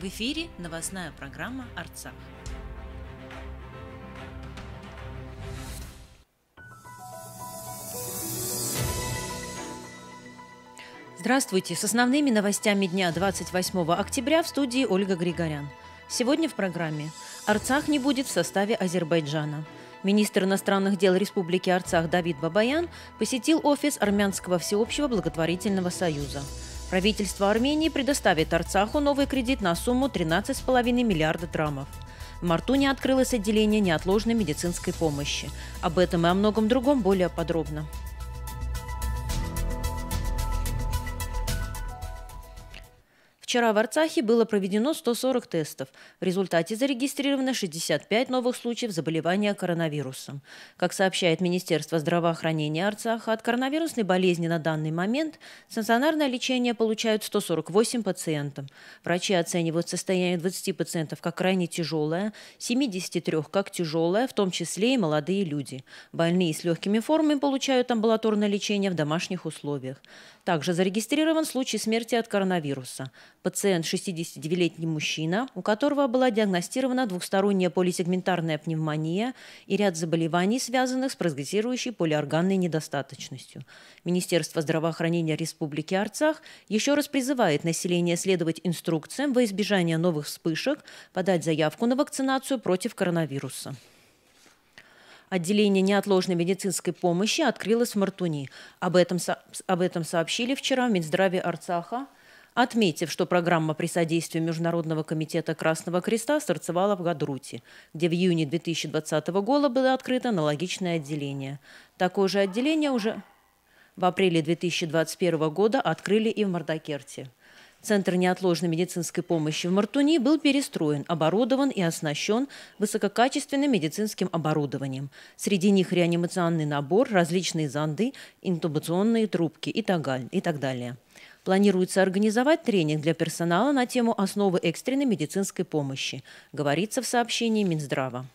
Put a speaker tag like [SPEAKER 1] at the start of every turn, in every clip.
[SPEAKER 1] В эфире новостная программа «Арцах». Здравствуйте! С основными новостями дня 28 октября в студии Ольга Григорян. Сегодня в программе «Арцах не будет в составе Азербайджана». Министр иностранных дел Республики Арцах Давид Бабаян посетил офис Армянского всеобщего благотворительного союза – Правительство Армении предоставит Арцаху новый кредит на сумму 13,5 миллиарда драмов. В Мартуне открылось отделение неотложной медицинской помощи. Об этом и о многом другом более подробно. Вчера в Арцахе было проведено 140 тестов. В результате зарегистрировано 65 новых случаев заболевания коронавирусом. Как сообщает Министерство здравоохранения Арцаха, от коронавирусной болезни на данный момент стационарное лечение получают 148 пациентов. Врачи оценивают состояние 20 пациентов как крайне тяжелое, 73 как тяжелое, в том числе и молодые люди. Больные с легкими формами получают амбулаторное лечение в домашних условиях. Также зарегистрирован случай смерти от коронавируса. Пациент – 69-летний мужчина, у которого была диагностирована двухсторонняя полисегментарная пневмония и ряд заболеваний, связанных с прогрессирующей полиорганной недостаточностью. Министерство здравоохранения Республики Арцах еще раз призывает население следовать инструкциям во избежание новых вспышек, подать заявку на вакцинацию против коронавируса. Отделение неотложной медицинской помощи открылось в Мартуни. Об этом, об этом сообщили вчера в Минздраве Арцаха – отметив, что программа при содействии Международного комитета Красного Креста старцевала в Гадруте, где в июне 2020 года было открыто аналогичное отделение. Такое же отделение уже в апреле 2021 года открыли и в Мардакерте. Центр неотложной медицинской помощи в Мартуни был перестроен, оборудован и оснащен высококачественным медицинским оборудованием. Среди них реанимационный набор, различные зонды, интубационные трубки и так далее. Планируется организовать тренинг для персонала на тему основы экстренной медицинской помощи, говорится в сообщении Минздрава.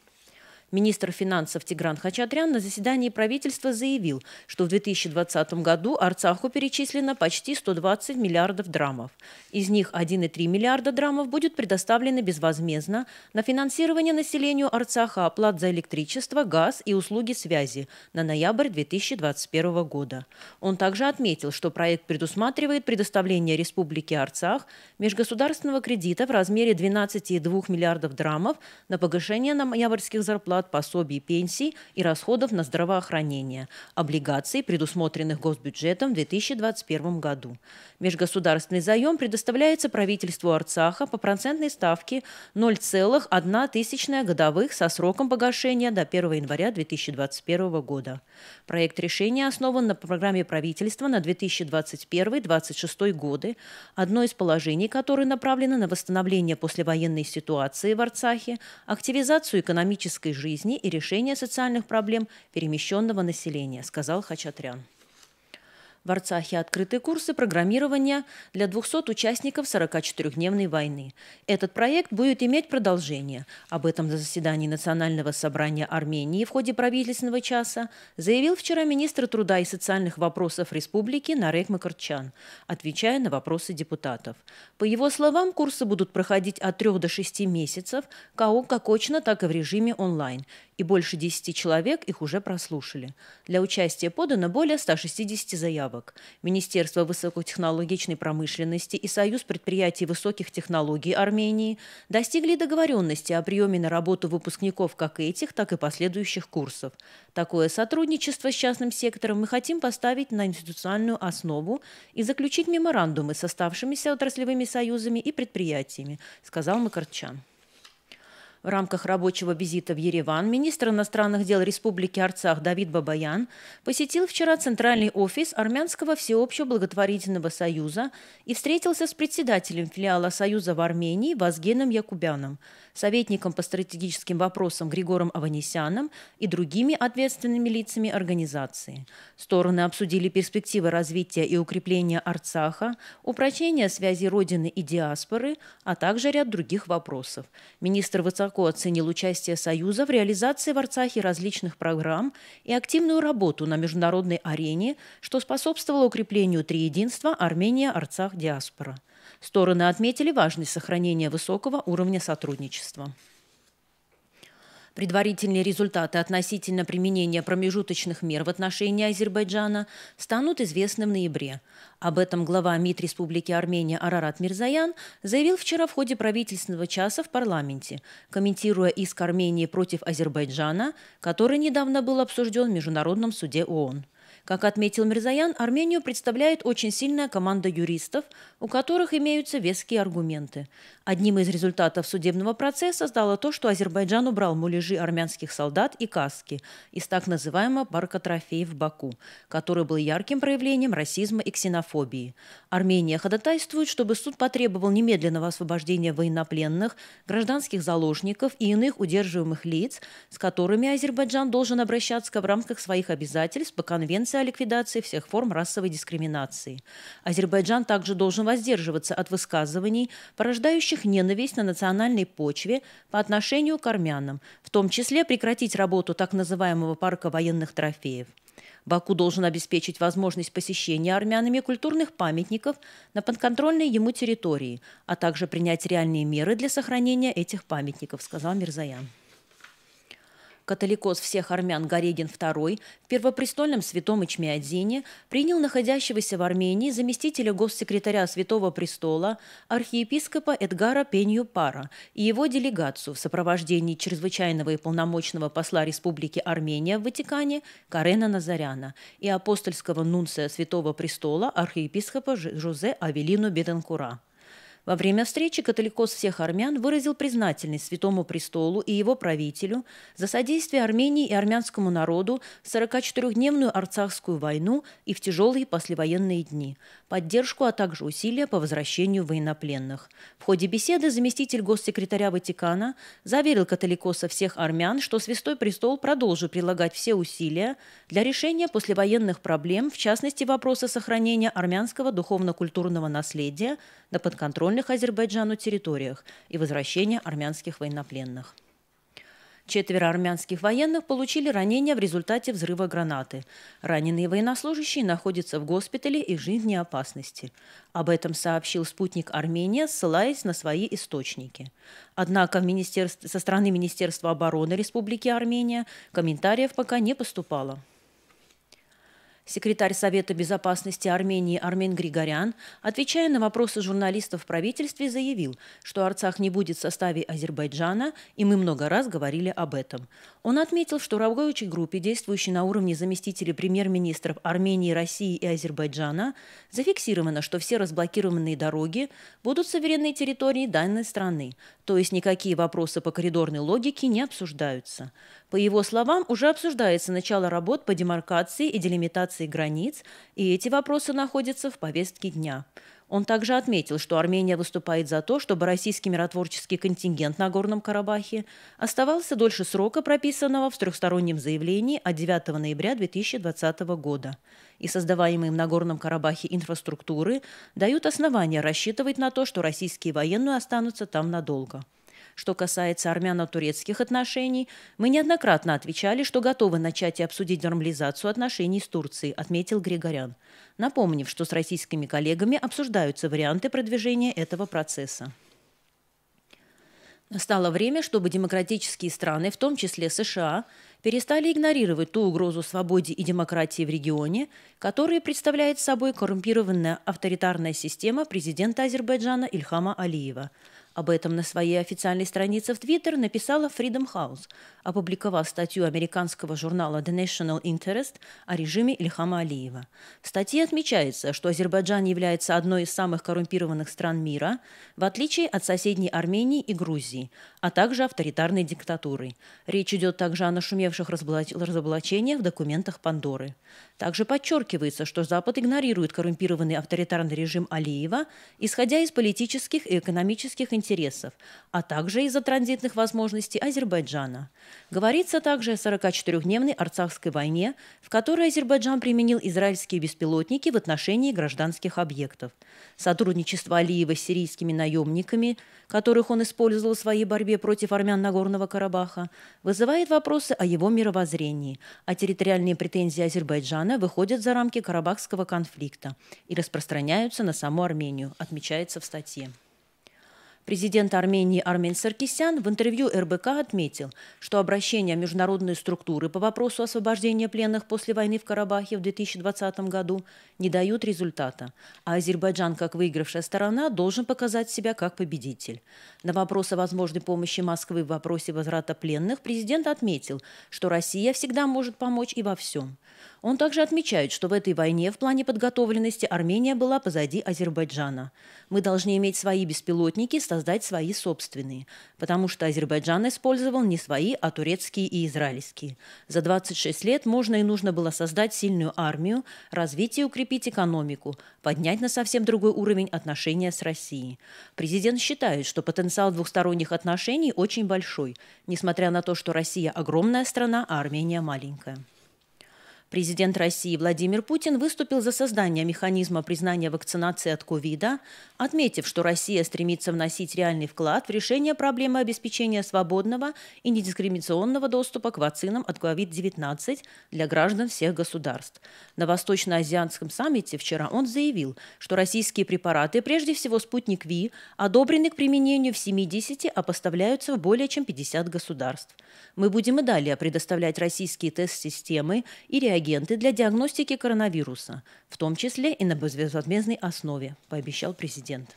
[SPEAKER 1] Министр финансов Тигран Хачатрян на заседании правительства заявил, что в 2020 году Арцаху перечислено почти 120 миллиардов драмов. Из них 1,3 миллиарда драмов будет предоставлено безвозмездно на финансирование населению Арцаха оплат за электричество, газ и услуги связи на ноябрь 2021 года. Он также отметил, что проект предусматривает предоставление Республике Арцах межгосударственного кредита в размере 12,2 миллиардов драмов на погашение ноябрьских зарплат выплат, пособий, и пенсий и расходов на здравоохранение, облигаций, предусмотренных госбюджетом в 2021 году. Межгосударственный заем предоставляется правительству Арцаха по процентной ставке 0,1 годовых со сроком погашения до 1 января 2021 года. Проект решения основан на программе правительства на 2021-2026 годы, одно из положений которой направлено на восстановление послевоенной ситуации в Арцахе, активизацию экономической жизни, жизни и решения социальных проблем перемещенного населения, сказал Хачатрян. В Арцахе открыты курсы программирования для 200 участников 44-дневной войны. Этот проект будет иметь продолжение. Об этом на заседании Национального собрания Армении в ходе правительственного часа заявил вчера министр труда и социальных вопросов республики Нарек Макарчан, отвечая на вопросы депутатов. По его словам, курсы будут проходить от 3 до 6 месяцев, как очно, так и в режиме онлайн и больше 10 человек их уже прослушали. Для участия подано более 160 заявок. Министерство высокотехнологичной промышленности и Союз предприятий высоких технологий Армении достигли договоренности о приеме на работу выпускников как этих, так и последующих курсов. Такое сотрудничество с частным сектором мы хотим поставить на институциональную основу и заключить меморандумы с оставшимися отраслевыми союзами и предприятиями, сказал Макарчан. В рамках рабочего визита в Ереван министр иностранных дел Республики Арцах Давид Бабаян посетил вчера центральный офис Армянского всеобщего благотворительного союза и встретился с председателем филиала союза в Армении Вазгеном Якубяном, советником по стратегическим вопросам Григором Аванесяном и другими ответственными лицами организации. Стороны обсудили перспективы развития и укрепления Арцаха, упрочения связи Родины и диаспоры, а также ряд других вопросов. Министр высоко высоко оценил участие Союза в реализации в Арцахе различных программ и активную работу на международной арене, что способствовало укреплению триединства Армения-Арцах-Диаспора. Стороны отметили важность сохранения высокого уровня сотрудничества. Предварительные результаты относительно применения промежуточных мер в отношении Азербайджана станут известны в ноябре. Об этом глава МИД Республики Армения Арарат Мирзаян заявил вчера в ходе правительственного часа в парламенте, комментируя иск Армении против Азербайджана, который недавно был обсужден в Международном суде ООН. Как отметил Мирзаян, Армению представляет очень сильная команда юристов, у которых имеются веские аргументы. Одним из результатов судебного процесса стало то, что Азербайджан убрал муляжи армянских солдат и каски из так называемого парка трофеев в Баку, который был ярким проявлением расизма и ксенофобии. Армения ходатайствует, чтобы суд потребовал немедленного освобождения военнопленных, гражданских заложников и иных удерживаемых лиц, с которыми Азербайджан должен обращаться в рамках своих обязательств по Конвенции о ликвидации всех форм расовой дискриминации. Азербайджан также должен воздерживаться от высказываний, порождающих выражающих ненависть на национальной почве по отношению к армянам, в том числе прекратить работу так называемого парка военных трофеев. Баку должен обеспечить возможность посещения армянами культурных памятников на подконтрольной ему территории, а также принять реальные меры для сохранения этих памятников, сказал Мирзаян католикос всех армян Гарегин II в первопрестольном святом Ичмиадзине принял находящегося в Армении заместителя госсекретаря Святого Престола архиепископа Эдгара Пенью Пара и его делегацию в сопровождении чрезвычайного и полномочного посла Республики Армения в Ватикане Карена Назаряна и апостольского нунция Святого Престола архиепископа Жозе Авелину Бетенкура. Во время встречи католикос всех армян выразил признательность Святому Престолу и его правителю за содействие Армении и армянскому народу в 44-дневную Арцахскую войну и в тяжелые послевоенные дни, поддержку, а также усилия по возвращению военнопленных. В ходе беседы заместитель госсекретаря Ватикана заверил католикоса всех армян, что Святой Престол продолжит прилагать все усилия для решения послевоенных проблем, в частности вопроса сохранения армянского духовно-культурного наследия на подконтрольном подконтрольных Азербайджану территориях и возвращения армянских военнопленных. Четверо армянских военных получили ранения в результате взрыва гранаты. Раненые военнослужащие находятся в госпитале и в опасности. Об этом сообщил спутник Армения, ссылаясь на свои источники. Однако министерств... со стороны Министерства обороны Республики Армения комментариев пока не поступало. Секретарь Совета безопасности Армении Армен Григорян, отвечая на вопросы журналистов в правительстве, заявил, что Арцах не будет в составе Азербайджана, и мы много раз говорили об этом. Он отметил, что в рабочей группе, действующей на уровне заместителей премьер-министров Армении, России и Азербайджана, зафиксировано, что все разблокированные дороги будут суверенной территории данной страны, то есть никакие вопросы по коридорной логике не обсуждаются. По его словам, уже обсуждается начало работ по демаркации и делимитации ликвидации границ, и эти вопросы находятся в повестке дня. Он также отметил, что Армения выступает за то, чтобы российский миротворческий контингент на Горном Карабахе оставался дольше срока, прописанного в трехстороннем заявлении от 9 ноября 2020 года. И создаваемые им на Горном Карабахе инфраструктуры дают основания рассчитывать на то, что российские военные останутся там надолго. Что касается армяно-турецких отношений, мы неоднократно отвечали, что готовы начать и обсудить нормализацию отношений с Турцией, отметил Григорян, напомнив, что с российскими коллегами обсуждаются варианты продвижения этого процесса. Стало время, чтобы демократические страны, в том числе США, перестали игнорировать ту угрозу свободе и демократии в регионе, которую представляет собой коррумпированная авторитарная система президента Азербайджана Ильхама Алиева – об этом на своей официальной странице в Твиттер написала Freedom House, опубликовав статью американского журнала The National Interest о режиме Ильхама Алиева. В статье отмечается, что Азербайджан является одной из самых коррумпированных стран мира, в отличие от соседней Армении и Грузии, а также авторитарной диктатуры. Речь идет также о нашумевших разоблачениях в документах Пандоры. Также подчеркивается, что Запад игнорирует коррумпированный авторитарный режим Алиева, исходя из политических и экономических интересов интересов, а также из-за транзитных возможностей Азербайджана. Говорится также о 44-дневной Арцахской войне, в которой Азербайджан применил израильские беспилотники в отношении гражданских объектов. Сотрудничество Алиева с сирийскими наемниками, которых он использовал в своей борьбе против армян Нагорного Карабаха, вызывает вопросы о его мировоззрении, а территориальные претензии Азербайджана выходят за рамки Карабахского конфликта и распространяются на саму Армению, отмечается в статье. Президент Армении Армен Саркисян в интервью РБК отметил, что обращение международной структуры по вопросу освобождения пленных после войны в Карабахе в 2020 году не дают результата, а Азербайджан, как выигравшая сторона, должен показать себя как победитель. На вопрос о возможной помощи Москвы в вопросе возврата пленных президент отметил, что Россия всегда может помочь и во всем. Он также отмечает, что в этой войне в плане подготовленности Армения была позади Азербайджана. Мы должны иметь свои беспилотники, создать свои собственные, потому что Азербайджан использовал не свои, а турецкие и израильские. За 26 лет можно и нужно было создать сильную армию, развить и укрепить экономику, поднять на совсем другой уровень отношения с Россией. Президент считает, что потенциал двухсторонних отношений очень большой, несмотря на то, что Россия огромная страна, а Армения маленькая. Президент России Владимир Путин выступил за создание механизма признания вакцинации от ковида, отметив, что Россия стремится вносить реальный вклад в решение проблемы обеспечения свободного и недискриминационного доступа к вакцинам от COVID-19 для граждан всех государств. На Восточно-Азиатском саммите вчера он заявил, что российские препараты, прежде всего спутник ВИ, одобрены к применению в 70, а поставляются в более чем 50 государств. Мы будем и далее предоставлять российские тест-системы и реагировать реагенты для диагностики коронавируса, в том числе и на безвозмездной основе, пообещал президент.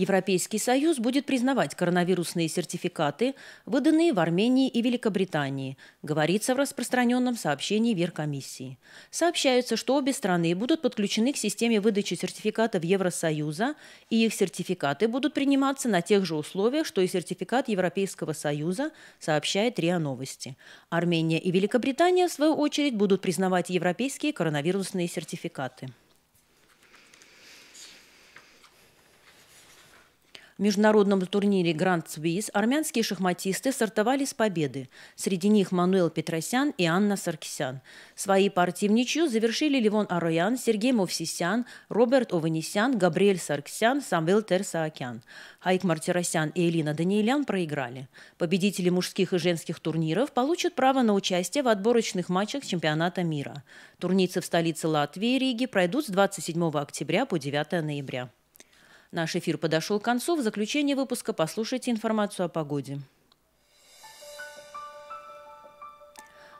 [SPEAKER 1] Европейский Союз будет признавать коронавирусные сертификаты, выданные в Армении и Великобритании, говорится в распространенном сообщении Веркомиссии. Сообщается, что обе страны будут подключены к системе выдачи сертификатов Евросоюза, и их сертификаты будут приниматься на тех же условиях, что и сертификат Европейского Союза, сообщает РИА Новости. Армения и Великобритания, в свою очередь, будут признавать европейские коронавирусные сертификаты. В международном турнире Grand Swiss армянские шахматисты сортовали с победы. Среди них Мануэл Петросян и Анна Саркисян. Свои партии в ничью завершили Левон Ароян, Сергей Мовсисян, Роберт Ованисян, Габриэль Саркисян, Самвел Терсаакян. Хайк Мартиросян и Элина Даниэлян проиграли. Победители мужских и женских турниров получат право на участие в отборочных матчах чемпионата мира. Турницы в столице Латвии и Риги пройдут с 27 октября по 9 ноября. Наш эфир подошел к концу. В заключение выпуска послушайте информацию о погоде.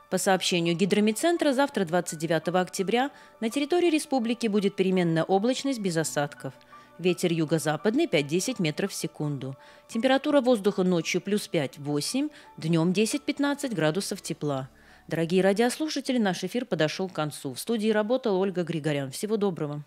[SPEAKER 1] По сообщению Гидромедцентра, завтра, 29 октября, на территории республики будет переменная облачность без осадков. Ветер юго-западный 5-10 метров в секунду. Температура воздуха ночью плюс 5-8, днем 10-15 градусов тепла. Дорогие радиослушатели, наш эфир подошел к концу. В студии работала Ольга Григорян. Всего доброго.